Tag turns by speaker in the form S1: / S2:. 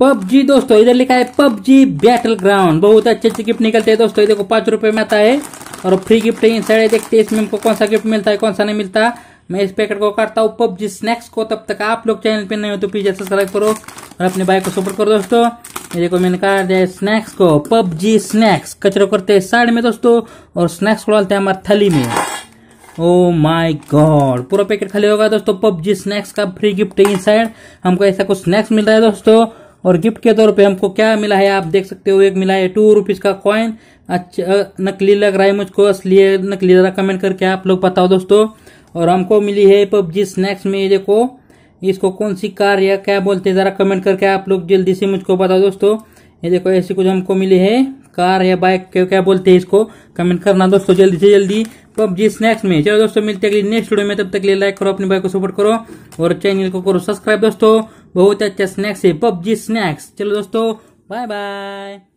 S1: PUBG दोस्तों इधर लिखा है पबजी बैटल ग्राउंड बहुत अच्छे अच्छे गिफ्ट निकलते हैं दोस्तों देखो पांच रुपए में आता है और फ्री गिफ्ट इन साइड देखते हैं इसमें हमको कौन सा गिफ्ट मिलता है कौन सा नहीं मिलता मैं इस पैकेट को करता हूँ पबजी स्नैक्स को तब तक आप लोग चैनल पे नहीं हो तो प्लीज सब्सक्राइब करो और अपने बाइक को सपोर्ट करो दोस्तों ये देखो मैंने कहा जाए स्नैक्स को पबजी स्नैक्स कचरा करते हैं साइड में दोस्तों और स्नैक्स को डालते हैं हमारे थली में ओ माय गॉड पूरा पैकेट खाली होगा दोस्तों पबजी स्नैक्स का फ्री गिफ्ट इन इन हमको ऐसा कुछ स्नैक्स मिल रहा है दोस्तों और गिफ्ट के तौर पे हमको क्या मिला है आप देख सकते हो एक मिला है टू रुपीज़ का कॉइन अच्छा नकली लग रहा है मुझको है नकली ज़रा कमेंट करके आप लोग बताओ दोस्तों और हमको मिली है पबजी स्नैक्स में ये देखो इसको कौन सी कार या क्या बोलते हैं ज़रा कमेंट करके आप लोग जल्दी से मुझको बताओ दोस्तों ये देखो ऐसी कुछ हमको मिली है कार या बाइक क्या बोलते हैं इसको कमेंट करना दोस्तों जल्दी से जल्दी पबजी स्नैक्स में चलो दोस्तों मिलते हैं अगली नेक्स्ट वीडियो में तब तक लिए लाइक करो अपने भाई को सपोर्ट करो और चैनल को करो सब्सक्राइब दोस्तों बहुत अच्छा स्नैक्स है पबजी स्नैक्स चलो दोस्तों बाय बाय